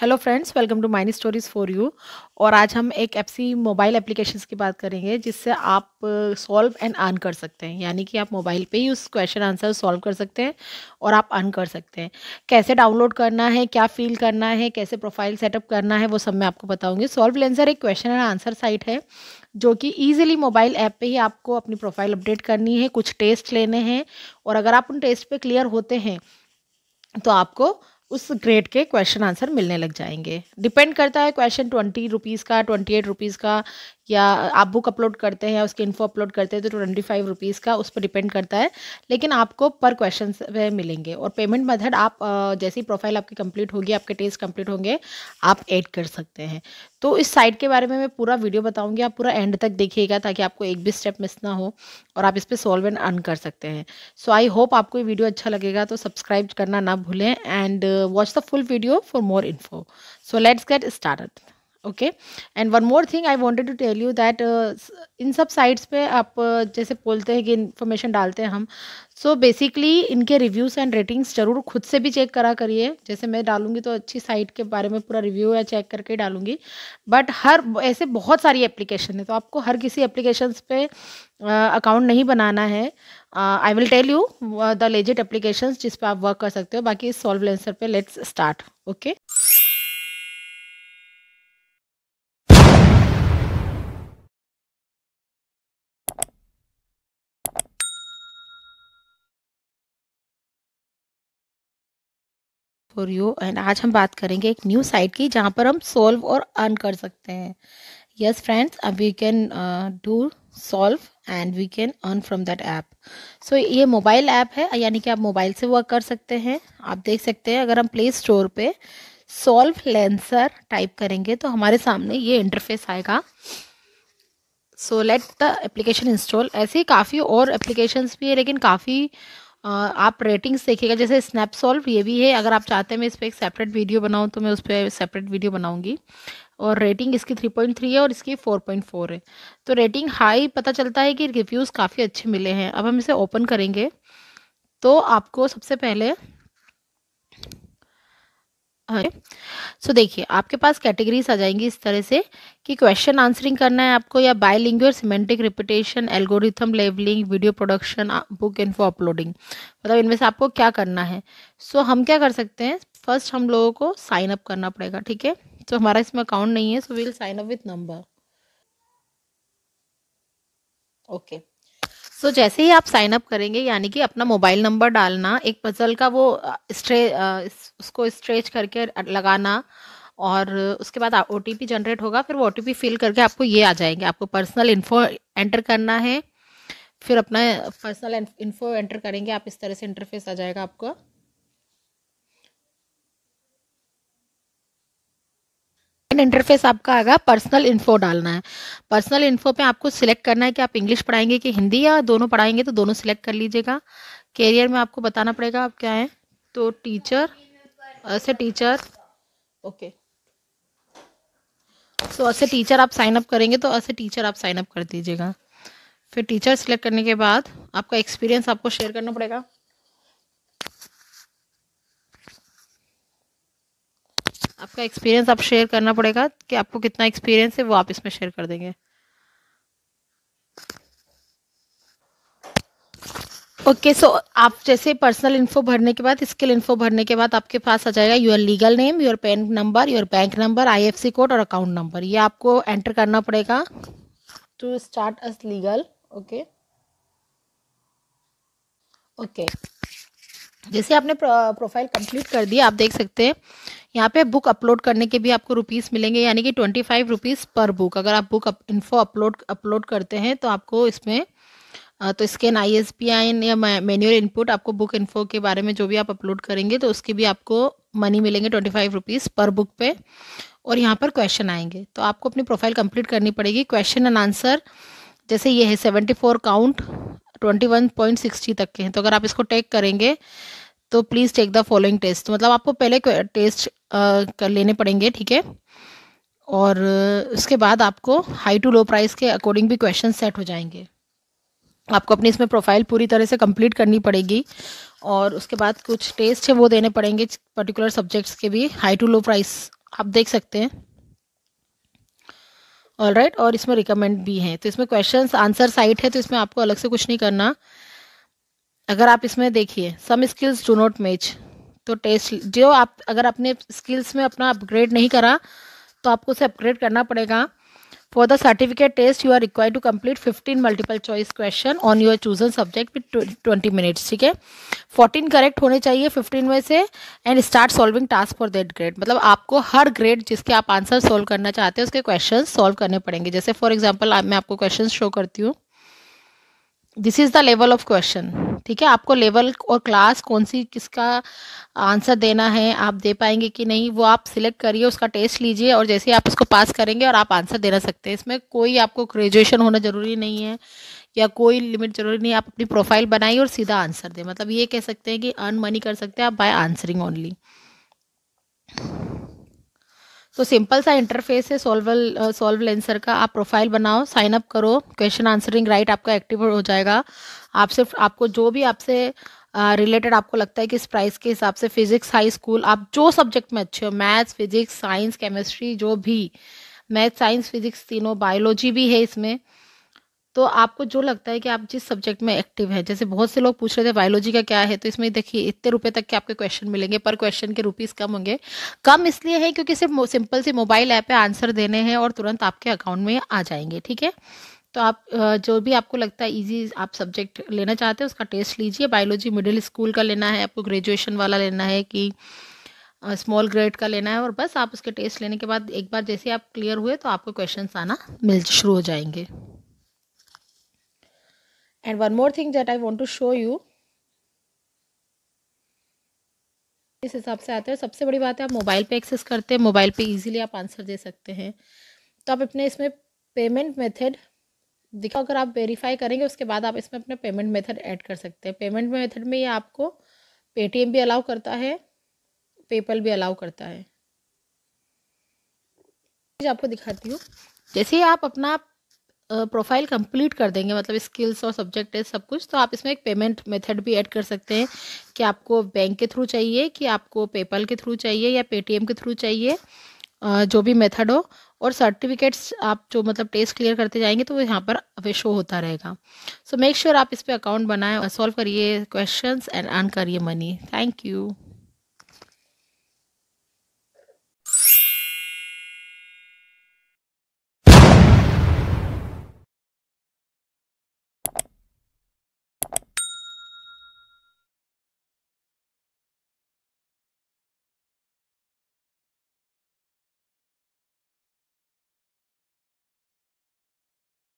hello friends welcome to माइनी stories for you और आज हम एक सी मोबाइल एप्लीकेशंस की बात करेंगे जिससे आप सॉल्व एंड अर्न कर सकते हैं यानी कि आप मोबाइल पे ही उस क्वेश्चन आंसर सॉल्व कर सकते हैं और आप अर्न कर सकते हैं कैसे डाउनलोड करना है क्या फील करना है कैसे प्रोफाइल सेटअप करना है वो सब मैं आपको बताऊँगी सॉल्व लेंसर एक क्वेश्चन एंड आंसर साइट है जो कि ईजिली मोबाइल ऐप पर ही आपको अपनी प्रोफाइल अपडेट करनी है कुछ टेस्ट लेने हैं और अगर आप उन टेस्ट पर क्लियर होते हैं तो आपको उस ग्रेड के क्वेश्चन आंसर मिलने लग जाएंगे डिपेंड करता है क्वेश्चन ट्वेंटी रुपीज़ का ट्वेंटी एट रुपीज़ का या आप बुक अपलोड करते हैं या उसकी इन्फो अपलोड करते हैं तो ट्वेंटी फाइव रुपीज़ का उस पर डिपेंड करता है लेकिन आपको पर क्वेश्चन मिलेंगे और पेमेंट मेथड आप जैसी प्रोफाइल आपकी कंप्लीट होगी आपके टेस्ट कंप्लीट होंगे आप ऐड कर सकते हैं तो इस साइट के बारे में मैं पूरा वीडियो बताऊंगी आप पूरा एंड तक देखिएगा ताकि आपको एक भी स्टेप मिस ना हो और आप इस पर सॉल्व एंड अर्न कर सकते हैं सो आई होप आपको ये वीडियो अच्छा लगेगा तो सब्सक्राइब करना ना भूलें and watch the full video for more info so let's get start okay and one more thing I wanted to tell you that इन सब साइट्स पे आप uh, जैसे बोलते हैं कि इन्फॉर्मेशन डालते हैं हम सो so बेसिकली इनके रिव्यूज़ एंड रेटिंग्स ज़रूर खुद से भी चेक करा करिए जैसे मैं डालूंगी तो अच्छी साइट के बारे में पूरा रिव्यू या चेक करके डालूंगी बट हर ऐसे बहुत सारी एप्लीकेशन है तो आपको हर किसी एप्लीकेशंस पे अकाउंट uh, नहीं बनाना है I will tell you the legit application जिस पर आप वर्क कर सकते हो बाकी सॉल्व लेंसर पे let's start okay for you and आज हम बात करेंगे एक न्यू साइट की जहाँ पर हम सॉल्व और अर्न कर सकते हैं यस फ्रेंड्स अब we can do solve and we can earn from that app so ये मोबाइल ऐप है यानी कि आप मोबाइल से वर्क कर सकते हैं आप देख सकते हैं अगर हम प्ले स्टोर पे सॉल्व लेंसर टाइप करेंगे तो हमारे सामने ये इंटरफेस आएगा so let the application install ऐसे काफ़ी और एप्लीकेशंस भी है लेकिन काफ़ी आप रेटिंग्स देखिएगा जैसे स्नैप सॉल्व ये भी है अगर आप चाहते हैं मैं इस पर एक सेपरेट वीडियो बनाऊँ तो मैं उस पर सेपरेट वीडियो बनाऊँगी और रेटिंग इसकी थ्री पॉइंट थ्री है और इसकी फोर पॉइंट फोर है तो रेटिंग हाई पता चलता है कि रिव्यूज़ काफ़ी अच्छे मिले हैं अब हम इसे ओपन करेंगे तो आपको सबसे पहले सो हाँ देखिए आपके पास कैटेगरीज आ जाएंगी इस तरह से कि क्वेश्चन आंसरिंग करना है आपको या bilingual semantic repetition algorithm leveling video production book info uploading मतलब इनमें से आपको क्या करना है सो so, हम क्या कर सकते हैं फर्स्ट हम लोगों को साइन अप करना पड़ेगा ठीक है सो हमारा इसमें अकाउंट नहीं है so we'll sign up with number okay so so, जैसे ही आप साइन अप करेंगे यानी कि अपना मोबाइल नंबर डालना एक पजल का वो स्ट्रे उसको स्ट्रेच करके लगाना और उसके बाद ओ टी पी जनरेट होगा फिर वो ओ टी पी फिल करके आपको ये आ जाएंगे आपको पर्सनल इन्फो एंटर करना है फिर अपना पर्सनल इन्फो एंटर करेंगे आप इस तरह से इंटरफेस आ जाएगा आपका सेकेंड इंटरफेस आपका आएगा पर्सनल इन्फो डालना है पर्सनल इन्फो पे आपको सिलेक्ट करना है कि आप इंग्लिश पढ़ाएंगे कि हिंदी या दोनों पढ़ाएंगे तो दोनों सिलेक्ट कर लीजिएगा कैरियर में आपको बताना पड़ेगा आप क्या है तो टीचर ऐसे टीचर ओके सो ऐसे टीचर आप साइन अप करेंगे तो ऐसे टीचर आप साइन अप कर दीजिएगा फिर टीचर सिलेक्ट करने के बाद आपका एक्सपीरियंस आपको शेयर करना पड़ेगा आपका एक्सपीरियंस आप शेयर करना पड़ेगा कि आपको कितना एक्सपीरियंस है वो आप इसमें शेयर कर देंगे ओके okay, सो so आप जैसे पर्सनल इन्फो भरने के बाद स्किल इन्फो भरने के बाद आपके पास आ जाएगा your legal name your PAN number your bank number IFC code और अकाउंट नंबर ये आपको एंटर करना पड़ेगा to start us legal okay okay जैसे आपने प्रोफाइल कंप्लीट कर दिया आप देख सकते हैं यहाँ पे बुक अपलोड करने के भी आपको रुपीज़ मिलेंगे यानी कि ट्वेंटी फाइव रुपीज़ पर बुक अगर आप बुक इन्फो अपलोड अपलोड करते हैं तो आपको इसमें तो scan I S P I या मैन्यूअल इनपुट आपको बुक इन्फो के बारे में जो भी आप अपलोड करेंगे तो उसकी भी आपको मनी मिलेंगे ट्वेंटी फाइव रुपीज़ पर बुक पे और यहाँ पर क्वेश्चन आएंगे तो आपको अपनी प्रोफाइल कंप्लीट करनी पड़ेगी क्वेश्चन एंड आंसर जैसे ये है seventy four count twenty one point sixty तक के हैं तो अगर आप इसको टेक करेंगे तो please take the following test मतलब आपको पहले टेस्ट कर लेने पड़ेंगे ठीक है और उसके बाद आपको हाई टू लो प्राइस के अकॉर्डिंग भी क्वेश्चन सेट हो जाएंगे आपको अपनी इसमें प्रोफाइल पूरी तरह से कंप्लीट करनी पड़ेगी और उसके बाद कुछ टेस्ट है वो देने पड़ेंगे पर्टिकुलर सब्जेक्ट्स के भी हाई टू लो प्राइस आप देख सकते हैं ऑल राइट right, और इसमें रिकमेंड भी हैं तो इसमें क्वेश्चंस आंसर साइट है तो इसमें आपको अलग से कुछ नहीं करना अगर आप इसमें देखिए some skills do not match तो टेस्ट जो आप अगर अपने स्किल्स में अपना अपग्रेड नहीं करा तो आपको उसे अपग्रेड करना पड़ेगा for the certificate test you are require to complete fifteen multiple choice question on your chosen subject with twenty minutes ठीक है फोर्टीन करेक्ट होने चाहिए फिफ्टीन में से and start solving task for that grade मतलब आपको हर ग्रेड जिसके आप आंसर सोल्व करना चाहते हैं उसके क्वेश्चन सोल्व करने पड़ेंगे जैसे फॉर एग्जाम्पल मैं आपको क्वेश्चन शो करती हूँ this is the level of question ठीक है आपको लेवल और क्लास कौन सी किसका आंसर देना है आप दे पाएंगे कि नहीं वो आप सिलेक्ट करिए उसका टेस्ट लीजिए और जैसे आप उसको पास करेंगे और आप आंसर देना सकते हैं इसमें कोई आपको ग्रेजुएशन होना ज़रूरी नहीं है या कोई लिमिट ज़रूरी नहीं है आप अपनी प्रोफाइल बनाइए और सीधा आंसर दें मतलब ये कह सकते हैं कि अर्न मनी कर सकते हैं आप बाय आंसरिंग ओनली तो सिंपल सा इंटरफेस है सोल्वल सोल्व लेंसर का आप प्रोफाइल बनाओ साइन अप करो क्वेश्चन आंसरिंग राइट आपका एक्टिव हो जाएगा आप सिर्फ आपको जो भी आपसे रिलेटेड uh, आपको लगता है कि इस प्राइस के हिसाब से फिजिक्स हाई स्कूल आप जो सब्जेक्ट में अच्छे हो मैथ्स फिजिक्स साइंस केमिस्ट्री जो भी मैथ साइंस फिजिक्स तीनों बायोलॉजी भी है इसमें तो आपको जो लगता है कि आप जिस सब्जेक्ट में एक्टिव हैं जैसे बहुत से लोग पूछ रहे थे बायोलॉजी का क्या है तो इसमें देखिए इतने रुपए तक के आपके क्वेश्चन मिलेंगे पर क्वेश्चन के रुपीस कम होंगे कम इसलिए है क्योंकि सिर्फ सिंपल से मोबाइल ऐप पे आंसर देने हैं और तुरंत आपके अकाउंट में आ जाएंगे ठीक है तो आप जो भी आपको लगता है इजी आप सब्जेक्ट लेना चाहते हैं उसका टेस्ट लीजिए बायोलॉजी मिडिल स्कूल का लेना है आपको ग्रेजुएशन वाला लेना है कि स्मॉल ग्रेड का लेना है और बस आप उसके टेस्ट लेने के बाद एक बार जैसे आप क्लियर हुए तो आपको क्वेश्चन आना मिल शुरू हो जाएंगे and one more thing that i want to show you इस हिसाब से आता है सबसे बड़ी बात है आप मोबाइल पे एक्सेस करते हैं मोबाइल पे इजीली आप आंसर दे सकते हैं तो आप अपने इसमें पेमेंट मेथड दिखाओ अगर आप वेरीफाई करेंगे उसके बाद आप इसमें अपने पेमेंट मेथड ऐड कर सकते हैं पेमेंट मेथड में ये आपको पेटीएम भी अलाउ करता है पेपल भी अलाउ करता है आपको दिखाती हूँ जैसे ही आप अपना प्रोफाइल कंप्लीट कर देंगे मतलब स्किल्स और सब्जेक्ट है सब कुछ तो आप इसमें एक पेमेंट मेथड भी ऐड कर सकते हैं कि आपको बैंक के थ्रू चाहिए कि आपको पेपल के थ्रू चाहिए या पेटीएम के थ्रू चाहिए जो भी मेथड हो और सर्टिफिकेट्स आप जो मतलब टेस्ट क्लियर करते जाएंगे तो वो यहाँ पर शो होता रहेगा सो मेक श्योर आप इस पर अकाउंट बनाएं सॉल्व करिए क्वेश्चंस एंड अर्न करिए मनी थैंक यू